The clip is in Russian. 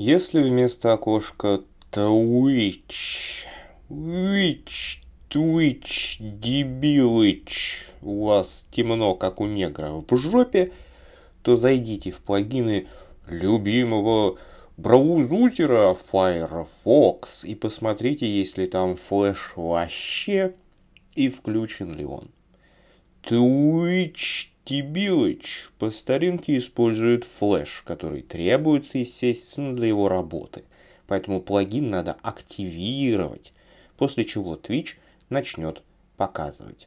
если вместо окошка Twitch, Twitch, Twitch, дебилыч у вас темно как у негра в жопе то зайдите в плагины любимого браузера Firefox и посмотрите, есть ли там флеш вообще и включен ли он. Twitch Тибилыч по старинке использует флеш, который требуется, естественно, для его работы. Поэтому плагин надо активировать, после чего Twitch начнет показывать.